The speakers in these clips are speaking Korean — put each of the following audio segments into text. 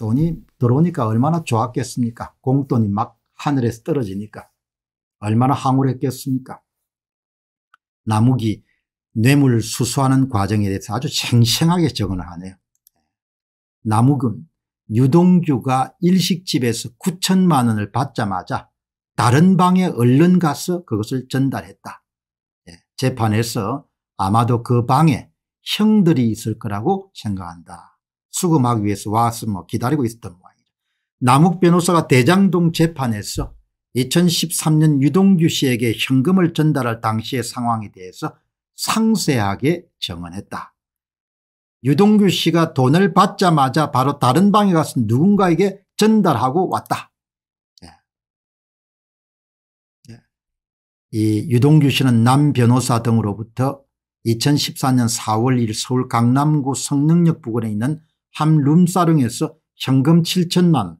돈이 들어오니까 얼마나 좋았겠습니까? 공돈이 막 하늘에서 떨어지니까 얼마나 황홀했겠습니까? 나무기 뇌물 수수하는 과정에 대해서 아주 생생하게 적응을 하네요. 나무근 유동규가 일식집에서 9천만 원을 받자마자 다른 방에 얼른 가서 그것을 전달했다. 예, 재판에서 아마도 그 방에 형들이 있을 거라고 생각한다. 수금하기 위해서 와서 뭐 기다리고 있었던 모양이죠. 남욱 변호사가 대장동 재판에서 2013년 유동규 씨에게 현금을 전달할 당시의 상황에 대해서 상세하게 증언했다. 유동규 씨가 돈을 받자마자 바로 다른 방에 가서 누군가에게 전달하고 왔다. 예. 예. 이 유동규 씨는 남 변호사 등으로부터 2014년 4월 1일 서울 강남구 성능역 부근에 있는 함 룸사릉에서 현금 7천만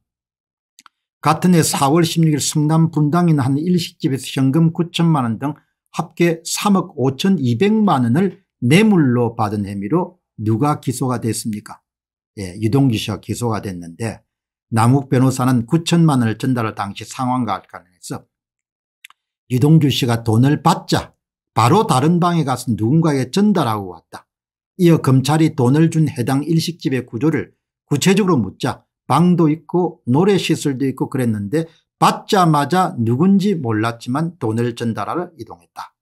같은 해 4월 16일 성남 분당인 한 일식집에서 현금 9천만 원 등 합계 3억 5천2백만 원을 뇌물로 받은 혐의로 누가 기소가 됐습니까 예, 유동규 씨가 기소가 됐는데 남욱 변호사는 9천만 원을 전달할 당시 상황과 관련해서 유동규 씨가 돈을 받자 바로 다른 방에 가서 누군가에게 전달하고 왔다. 이어 검찰이 돈을 준 해당 일식집의 구조를 구체적으로 묻자 방도 있고 노래시설도 있고 그랬는데 받자마자 누군지 몰랐지만 돈을 전달하러 이동했다.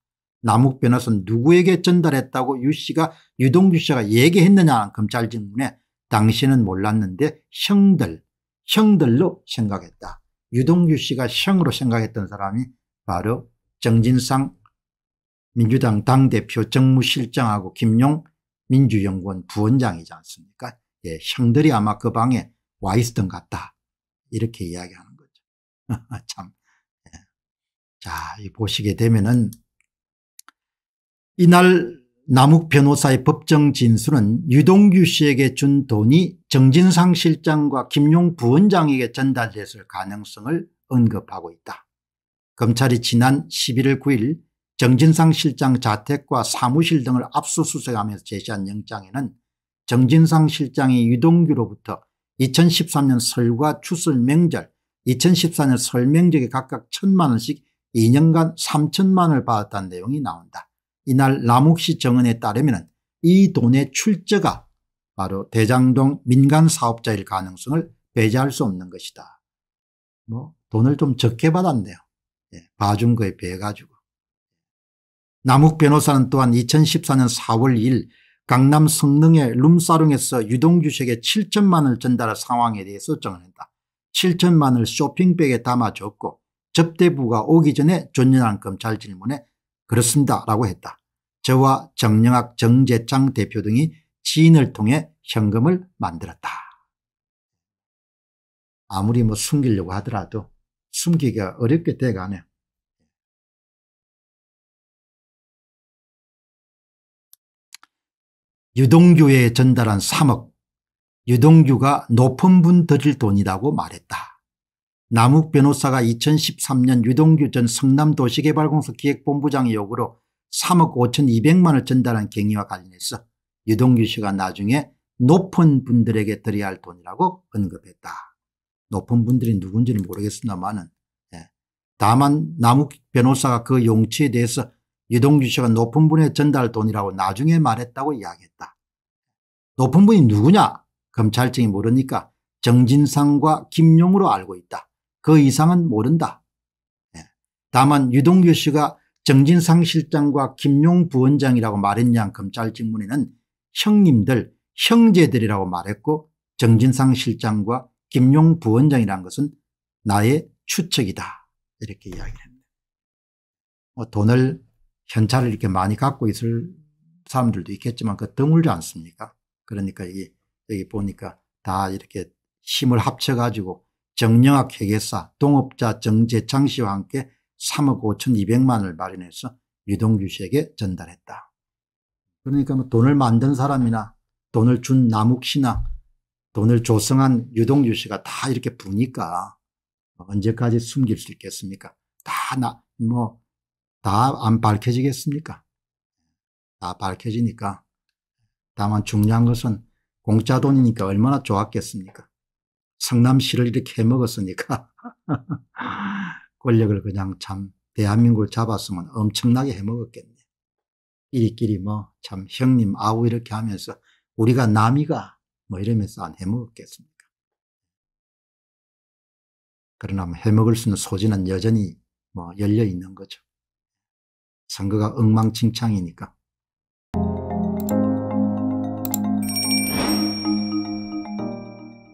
남욱 변호사는 누구에게 전달했다고 유 씨가 유동규 씨가 얘기했느냐 는 검찰 질문에 당신은 몰랐는데 형들 형들로 생각했다. 유동규 씨가 형으로 생각했던 사람이 바로 정진상 민주당 당대표 정무실장하고 김용 민주연구원 부원장이지 않습니까? 예, 형들이 아마 그 방에 와 있었던 것 같다. 이렇게 이야기하는 거죠. 참. 예. 자, 이 보시게 되면은 이날 남욱 변호사의 법정 진술은 유동규 씨에게 준 돈이 정진상 실장과 김용 부원장에게 전달됐을 가능성을 언급하고 있다. 검찰이 지난 11월 9일 정진상 실장 자택과 사무실 등을 압수수색하면서 제시한 영장에는 정진상 실장이 유동규로부터 2013년 설과 추설 명절 2014년 설 명절에 각각 천만 원씩 2년간 3천만 원을 받았다는 내용이 나온다. 이날 남욱시 정언에 따르면 이 돈의 출처가 바로 대장동 민간 사업자일 가능성을 배제할 수 없는 것이다. 뭐 돈을 좀 적게 받았네요. 예, 봐준 거에 비해 가지고. 남욱 변호사는 또한 2014년 4월 2일 강남 성능의 룸사롱에서 유동주에게 7천만을 전달할 상황에 대해서 증언했다. 7천만을 쇼핑백에 담아줬고 접대부가 오기 전에 존연한 검찰 질문에 그렇습니다 라고 했다. 저와 정영학 정재창 대표 등이 지인을 통해 현금을 만들었다. 아무리 뭐 숨기려고 하더라도 숨기기가 어렵게 돼가네요. 유동규에 전달한 3억 유동규가 높은 분 드릴 돈이라고 말했다. 남욱 변호사가 2013년 유동규 전 성남도시개발공사 기획본부장의 요구로 3억 5200만을 전달한 경위와 관련해서 유동규 씨가 나중에 높은 분들에게 드려야 할 돈이라고 언급했다. 높은 분들이 누군지는 모르겠습니다만 예. 다만 남욱 변호사가 그 용치에 대해서 유동규 씨가 높은 분의 전달 돈이라고 나중에 말했다고 이야기했다. 높은 분이 누구냐? 검찰청이 모르니까 정진상과 김용으로 알고 있다. 그 이상은 모른다. 예. 다만 유동규 씨가 정진상 실장과 김용 부원장이라고 말했냐 검찰 직문에는 형님들 형제들이라고 말했고 정진상 실장과 김용 부원장이라 것은 나의 추측이다 이렇게 이야기합니다. 뭐 돈을 현찰을 이렇게 많이 갖고 있을 사람들도 있겠지만 그 드물지 않습니까? 그러니까 이게 여기 보니까 다 이렇게 힘을 합쳐가지고 정영학 회계사 동업자 정재창 씨와 함께 3억 5 2 0만을 마련해서 유동규 씨에게 전달했다. 그러니까 뭐 돈을 만든 사람이나 돈을 준 남욱 씨나 돈을 조성한 유동규 씨가 다 이렇게 부니까 언제까지 숨길 수 있겠습니까? 다 나, 뭐, 다안 밝혀지겠습니까? 다 밝혀지니까. 다만 중요한 것은 공짜 돈이니까 얼마나 좋았겠습니까? 성남시를 이렇게 해먹었으니까 권력을 그냥 참 대한민국을 잡았으면 엄청나게 해먹었겠네. 끼리끼리 뭐 참 형님 아우 이렇게 하면서 우리가 남이가 뭐 이러면서 안 해먹었겠습니까? 그러나 뭐 해먹을 수 있는 소지는 여전히 뭐 열려 있는 거죠. 선거가 엉망진창이니까.